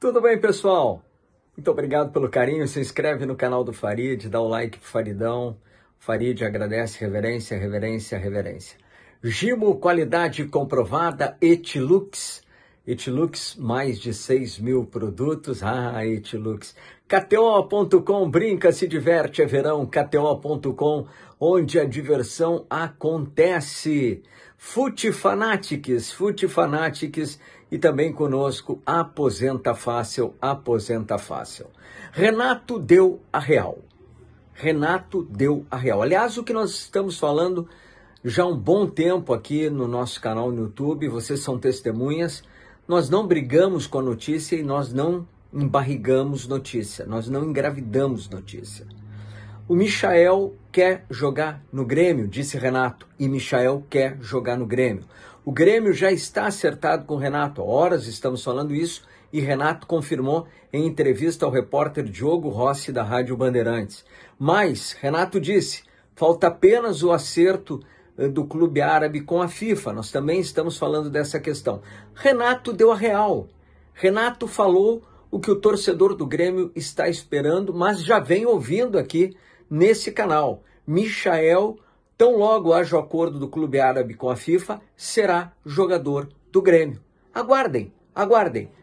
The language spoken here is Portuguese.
Tudo bem, pessoal? Muito obrigado pelo carinho. Se inscreve no canal do Farid, dá o like pro Faridão. Farid agradece, reverência, reverência, reverência. Gimo, qualidade comprovada, Etilux Etilux, mais de 6 mil produtos. Ah, Etilux. KTO.com, brinca, se diverte, é verão. KTO.com, onde a diversão acontece. Fute Fanatics, Fute Fanatics e também conosco Aposenta Fácil, Aposenta Fácil. Renato deu a real. Renato deu a real. Aliás, o que nós estamos falando já há um bom tempo aqui no nosso canal no YouTube, vocês são testemunhas. Nós não brigamos com a notícia e nós não embarrigamos notícia, nós não engravidamos notícia. O Michael quer jogar no Grêmio, disse Renato, e Michael quer jogar no Grêmio. O Grêmio já está acertado com Renato, há horas estamos falando isso, e Renato confirmou em entrevista ao repórter Diogo Rossi da Rádio Bandeirantes. Mas Renato disse: falta apenas o acerto do clube árabe com a FIFA. Nós também estamos falando dessa questão. Renato deu a real. Renato falou o que o torcedor do Grêmio está esperando, mas já vem ouvindo aqui nesse canal. Michael, tão logo haja o acordo do clube árabe com a FIFA, será jogador do Grêmio. Aguardem, aguardem.